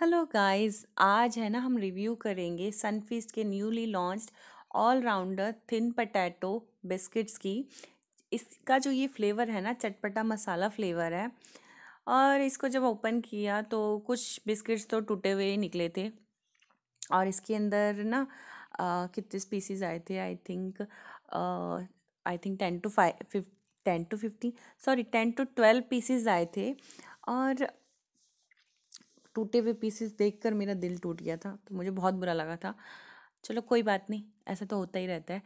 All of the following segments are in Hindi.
हेलो गाइस आज है ना हम रिव्यू करेंगे सनफीस्ट के newly launched all rounder thin potato biscuits की इसका जो ये फ्लेवर है ना चटपटा मसाला फ्लेवर है और इसको जब ओपन किया तो कुछ बिस्किट्स तो टूटे हुए निकले थे और इसके अंदर ना कितने स्पीसीज आए थे I think I think ten to five ten to fifteen sorry ten to twelve species आए थे और टूटे हुए पीसेस देखकर मेरा दिल टूट गया था तो मुझे बहुत बुरा लगा था चलो कोई बात नहीं ऐसा तो होता ही रहता है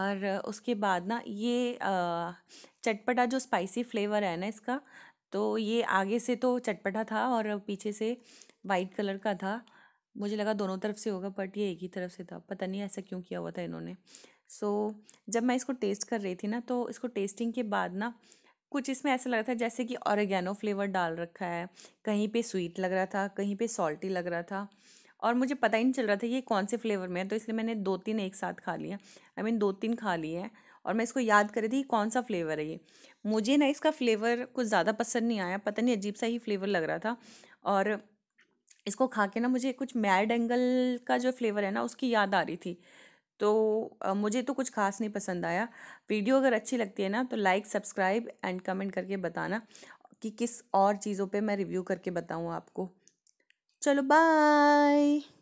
और उसके बाद ना ये चटपटा जो स्पाइसी फ्लेवर है ना इसका तो ये आगे से तो चटपटा था और पीछे से वाइट कलर का था मुझे लगा दोनों तरफ से होगा बट ये एक ही तरफ से था पता नहीं ऐसा क्यों किया हुआ था इन्होंने सो so, जब मैं इसको टेस्ट कर रही थी ना तो इसको टेस्टिंग के बाद ना कुछ इसमें ऐसा लग रहा था जैसे कि ऑरिगेनो फ्लेवर डाल रखा है कहीं पे स्वीट लग रहा था कहीं पे सॉल्टी लग रहा था और मुझे पता ही नहीं चल रहा था ये कौन से फ्लेवर में है तो इसलिए मैंने दो तीन एक साथ खा लिया आई I मीन mean, दो तीन खा लिए हैं और मैं इसको याद कर रही थी कौन सा फ्लेवर है ये मुझे ना इसका फ्लेवर कुछ ज़्यादा पसंद नहीं आया पता नहीं अजीब सा ही फ्लेवर लग रहा था और इसको खा के ना मुझे कुछ मैड एंगल का जो फ्लेवर है ना उसकी याद आ रही थी तो आ, मुझे तो कुछ खास नहीं पसंद आया वीडियो अगर अच्छी लगती है ना तो लाइक सब्सक्राइब एंड कमेंट करके बताना कि किस और चीज़ों पे मैं रिव्यू करके बताऊँ आपको चलो बाय